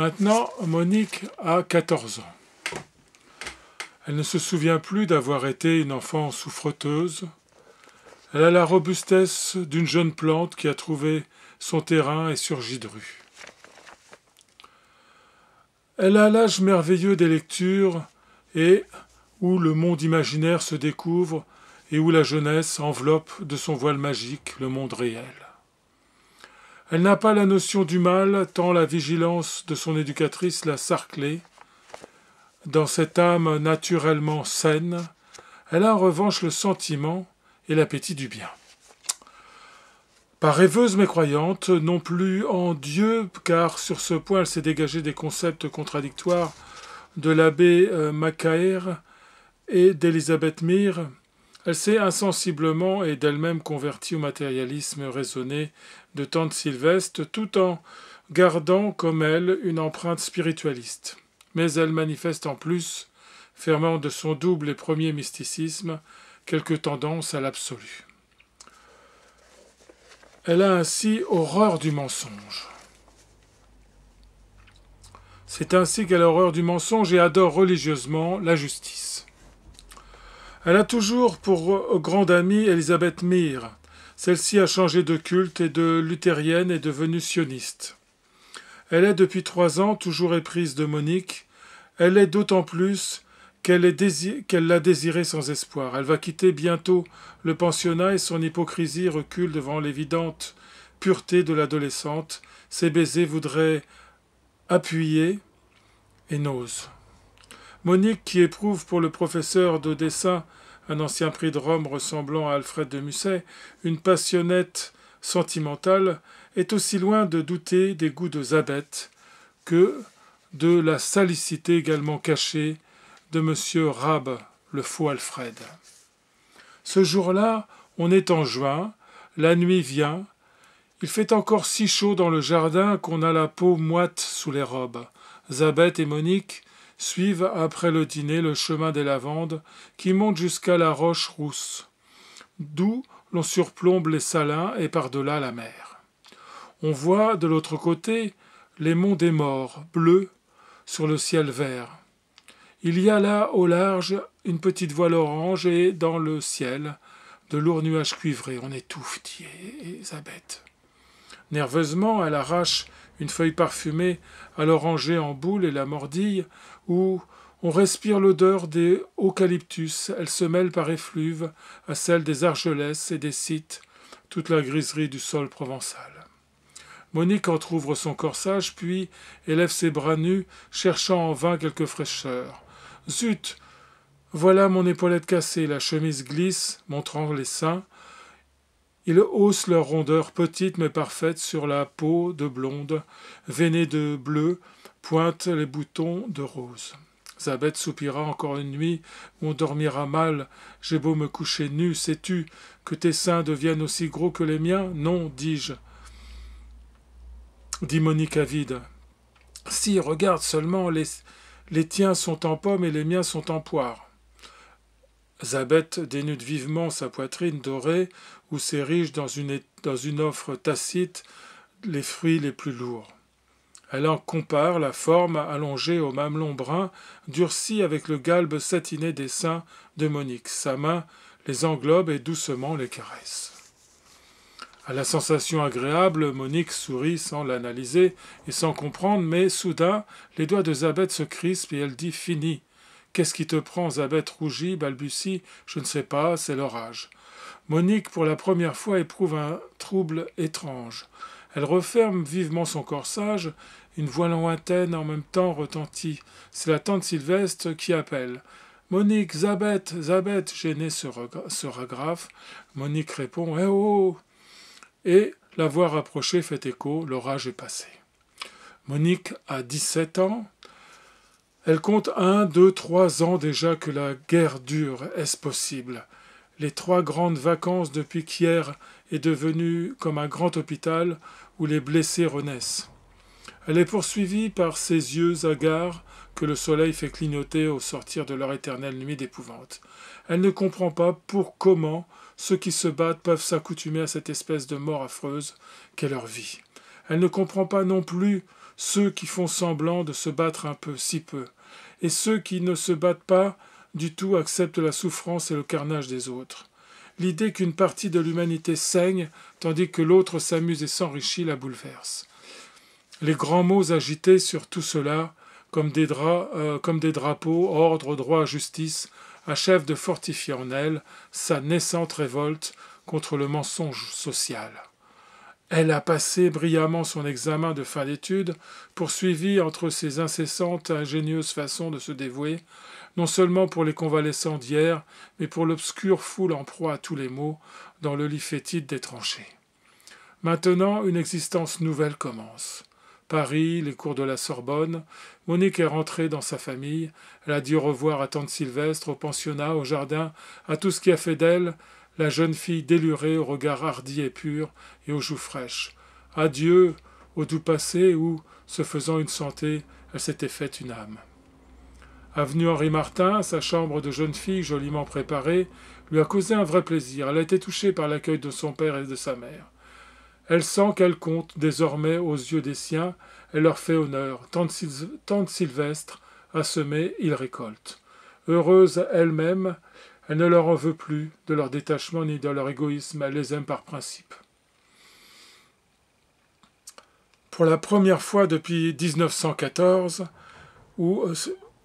Maintenant, Monique a 14 ans. Elle ne se souvient plus d'avoir été une enfant souffreteuse. Elle a la robustesse d'une jeune plante qui a trouvé son terrain et surgit de rue. Elle a l'âge merveilleux des lectures et où le monde imaginaire se découvre et où la jeunesse enveloppe de son voile magique le monde réel. Elle n'a pas la notion du mal, tant la vigilance de son éducatrice l'a sarclée. Dans cette âme naturellement saine, elle a en revanche le sentiment et l'appétit du bien. Pas rêveuse mais croyante, non plus en Dieu, car sur ce point elle s'est dégagée des concepts contradictoires de l'abbé euh, Macaire et d'Elisabeth Mire, elle s'est insensiblement et d'elle-même convertie au matérialisme raisonné de Tante Sylvestre, tout en gardant comme elle une empreinte spiritualiste. Mais elle manifeste en plus, fermant de son double et premier mysticisme, quelques tendances à l'absolu. Elle a ainsi horreur du mensonge. C'est ainsi qu'elle a horreur du mensonge et adore religieusement la justice. Elle a toujours pour grande amie Elisabeth Meir. Celle-ci a changé de culte et de luthérienne et devenue sioniste. Elle est depuis trois ans toujours éprise de Monique. Elle est d'autant plus qu'elle l'a désirée sans espoir. Elle va quitter bientôt le pensionnat et son hypocrisie recule devant l'évidente pureté de l'adolescente. Ses baisers voudraient appuyer et n'osent. Monique, qui éprouve pour le professeur de dessin, un ancien prix de Rome ressemblant à Alfred de Musset, une passionnette sentimentale, est aussi loin de douter des goûts de Zabette que de la salicité également cachée de M. Rab, le faux Alfred. Ce jour-là, on est en juin, la nuit vient, il fait encore si chaud dans le jardin qu'on a la peau moite sous les robes. Zabeth et Monique suivent après le dîner le chemin des lavandes qui monte jusqu'à la roche rousse, d'où l'on surplombe les salins et par-delà la mer. On voit de l'autre côté les monts des morts, bleus, sur le ciel vert. Il y a là, au large, une petite voile orange et, dans le ciel, de lourds nuages cuivrés. On étouffe, dit Elisabeth nerveusement, elle arrache une feuille parfumée à l'oranger en boule et la mordille, où on respire l'odeur des eucalyptus, elle se mêle par effluve à celle des argelesses et des cites, toute la griserie du sol provençal. Monique entr'ouvre son corsage, puis élève ses bras nus, cherchant en vain quelque fraîcheur. Zut voilà mon épaulette cassée, la chemise glisse, montrant les seins, ils haussent leur rondeur petite mais parfaite sur la peau de blonde, veinée de bleu, pointe les boutons de rose. Zabeth soupira encore une nuit on dormira mal. J'ai beau me coucher nu, sais-tu que tes seins deviennent aussi gros que les miens Non, dis-je. Dit Monique avide. Si, regarde seulement, les, les tiens sont en pomme et les miens sont en poire. Zabeth dénude vivement sa poitrine dorée où s'érigent dans une, dans une offre tacite les fruits les plus lourds. Elle en compare la forme allongée au mamelon brun, durci avec le galbe satiné des seins de Monique. Sa main les englobe et doucement les caresse. À la sensation agréable, Monique sourit sans l'analyser et sans comprendre, mais soudain, les doigts de Zabeth se crispent et elle dit Fini Qu'est-ce qui te prend Zabeth rougit, balbutie. Je ne sais pas, c'est l'orage. Monique, pour la première fois, éprouve un trouble étrange. Elle referme vivement son corsage. Une voix lointaine en même temps retentit. C'est la tante Sylvestre qui appelle. Monique, Zabeth, Zabeth, gênée se, ragrafe. Monique répond Eh oh Et la voix rapprochée fait écho, l'orage est passé. Monique a 17 ans, elle compte un, deux, trois ans déjà que la guerre dure, est-ce possible Les trois grandes vacances depuis qu'hier est devenue comme un grand hôpital où les blessés renaissent. Elle est poursuivie par ces yeux hagards que le soleil fait clignoter au sortir de leur éternelle nuit d'épouvante. Elle ne comprend pas pour comment ceux qui se battent peuvent s'accoutumer à cette espèce de mort affreuse qu'est leur vie. Elle ne comprend pas non plus ceux qui font semblant de se battre un peu, si peu, et ceux qui ne se battent pas du tout acceptent la souffrance et le carnage des autres. L'idée qu'une partie de l'humanité saigne tandis que l'autre s'amuse et s'enrichit la bouleverse. Les grands mots agités sur tout cela, comme des, euh, comme des drapeaux, ordre, droit, justice, achèvent de fortifier en elle sa naissante révolte contre le mensonge social. Elle a passé brillamment son examen de fin d'études, poursuivie entre ses incessantes, ingénieuses façons de se dévouer, non seulement pour les convalescents d'hier, mais pour l'obscure foule en proie à tous les maux, dans le lit fétide des tranchées. Maintenant, une existence nouvelle commence. Paris, les cours de la Sorbonne, Monique est rentrée dans sa famille, elle a dû revoir à tante Sylvestre, au pensionnat, au jardin, à tout ce qui a fait d'elle la jeune fille délurée au regard hardi et pur et aux joues fraîches. Adieu au doux passé où, se faisant une santé, elle s'était faite une âme. Avenue Henri Martin, sa chambre de jeune fille joliment préparée, lui a causé un vrai plaisir. Elle a été touchée par l'accueil de son père et de sa mère. Elle sent qu'elle compte désormais aux yeux des siens, elle leur fait honneur. Tant de, Sylvestre a semé, il récolte. Heureuse elle-même, elle ne leur en veut plus de leur détachement ni de leur égoïsme, elle les aime par principe. Pour la première fois depuis 1914, où, euh,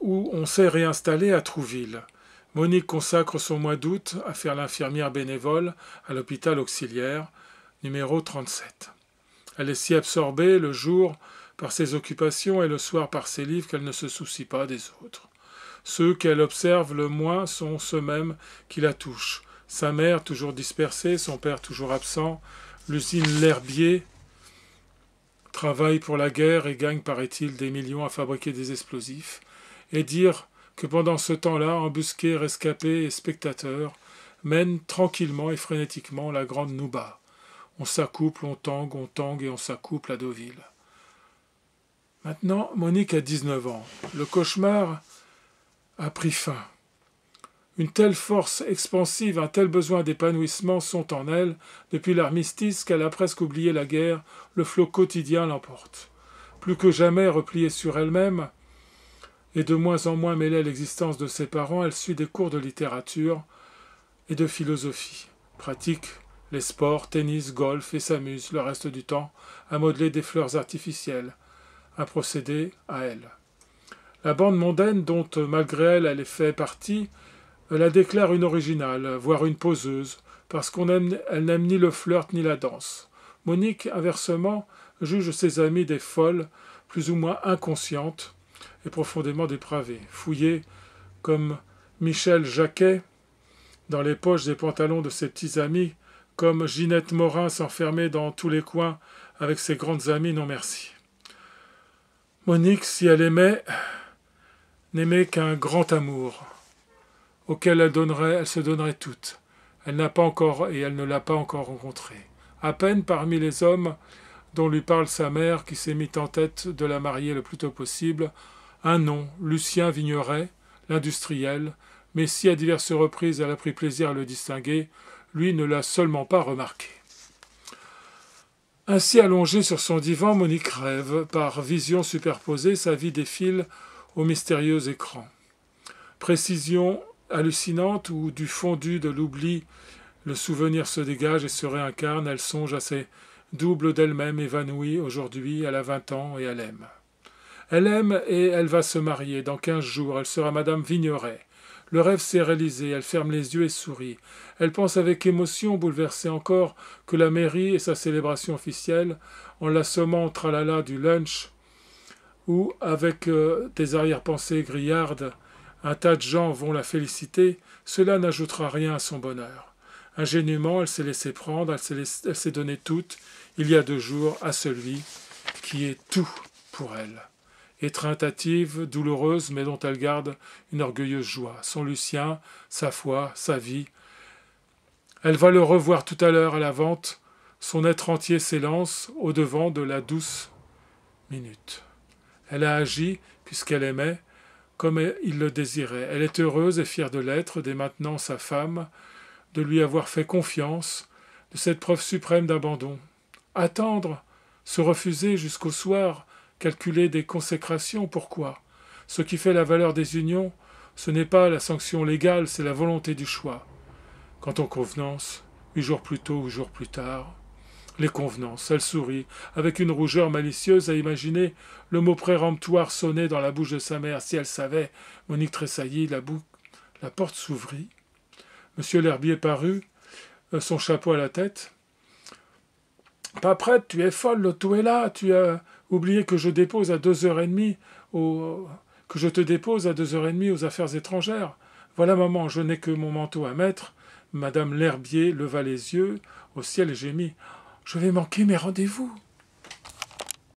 où on s'est réinstallé à Trouville, Monique consacre son mois d'août à faire l'infirmière bénévole à l'hôpital auxiliaire, numéro 37. Elle est si absorbée le jour par ses occupations et le soir par ses livres qu'elle ne se soucie pas des autres. Ceux qu'elle observe le moins sont ceux-mêmes qui la touchent. Sa mère toujours dispersée, son père toujours absent, l'usine L'Herbier travaille pour la guerre et gagne, paraît-il, des millions à fabriquer des explosifs. Et dire que pendant ce temps-là, embusqués, rescapés et spectateurs mènent tranquillement et frénétiquement la grande Nouba. On s'accouple, on tangue, on tangue et on s'accouple à Deauville. Maintenant, Monique a 19 ans. Le cauchemar a pris fin. Une telle force expansive, un tel besoin d'épanouissement sont en elle, depuis l'armistice qu'elle a presque oublié la guerre, le flot quotidien l'emporte. Plus que jamais repliée sur elle-même, et de moins en moins mêlée à l'existence de ses parents, elle suit des cours de littérature et de philosophie, pratique les sports, tennis, golf et s'amuse le reste du temps à modeler des fleurs artificielles, à procéder à elle. La bande mondaine dont, euh, malgré elle, elle fait partie, euh, la déclare une originale, voire une poseuse, parce qu'elle n'aime ni le flirt ni la danse. Monique, inversement, juge ses amies des folles, plus ou moins inconscientes et profondément dépravées, fouillées comme Michel Jacquet dans les poches des pantalons de ses petits amis, comme Ginette Morin s'enfermait dans tous les coins avec ses grandes amies non merci. Monique, si elle aimait, n'aimait qu'un grand amour, auquel elle, donnerait, elle se donnerait toute. Elle n'a pas encore, et elle ne l'a pas encore rencontré. À peine parmi les hommes dont lui parle sa mère, qui s'est mise en tête de la marier le plus tôt possible, un nom, Lucien Vigneret, l'industriel, mais si à diverses reprises elle a pris plaisir à le distinguer, lui ne l'a seulement pas remarqué. Ainsi allongée sur son divan, Monique rêve. Par vision superposée, sa vie défile au mystérieux écran. Précision hallucinante où du fondu de l'oubli le souvenir se dégage et se réincarne, elle songe à ses doubles d'elle-même évanouie aujourd'hui, elle a vingt ans et elle aime. Elle aime et elle va se marier, dans quinze jours, elle sera Madame Vignoret. Le rêve s'est réalisé, elle ferme les yeux et sourit. Elle pense avec émotion, bouleversée encore, que la mairie et sa célébration officielle, en l'assommant tralala du lunch, où, avec euh, des arrière-pensées grillardes, un tas de gens vont la féliciter, cela n'ajoutera rien à son bonheur. Ingénument, elle s'est laissée prendre, elle s'est donnée toute, il y a deux jours, à celui qui est tout pour elle. Étreintative, douloureuse, mais dont elle garde une orgueilleuse joie. Son Lucien, sa foi, sa vie. Elle va le revoir tout à l'heure à la vente, son être entier s'élance au devant de la douce minute. Elle a agi, puisqu'elle aimait, comme il le désirait. Elle est heureuse et fière de l'être, dès maintenant sa femme, de lui avoir fait confiance, de cette preuve suprême d'abandon. Attendre, se refuser jusqu'au soir, calculer des consécrations, pourquoi Ce qui fait la valeur des unions, ce n'est pas la sanction légale, c'est la volonté du choix. Quant aux convenances, huit jours plus tôt ou jours plus tard, les convenances. Elle sourit, avec une rougeur malicieuse à imaginer le mot préremptoire sonner dans la bouche de sa mère. Si elle savait, Monique tressaillit, la, boue... la porte s'ouvrit. Monsieur l'herbier parut, euh, son chapeau à la tête. Pas prête, tu es folle, tout est là, tu as oublié que je dépose à deux heures et demie au... que je te dépose à deux heures et demie aux affaires étrangères. Voilà maman, je n'ai que mon manteau à mettre. Madame l'herbier leva les yeux au ciel et gémit. Je vais manquer mes rendez-vous.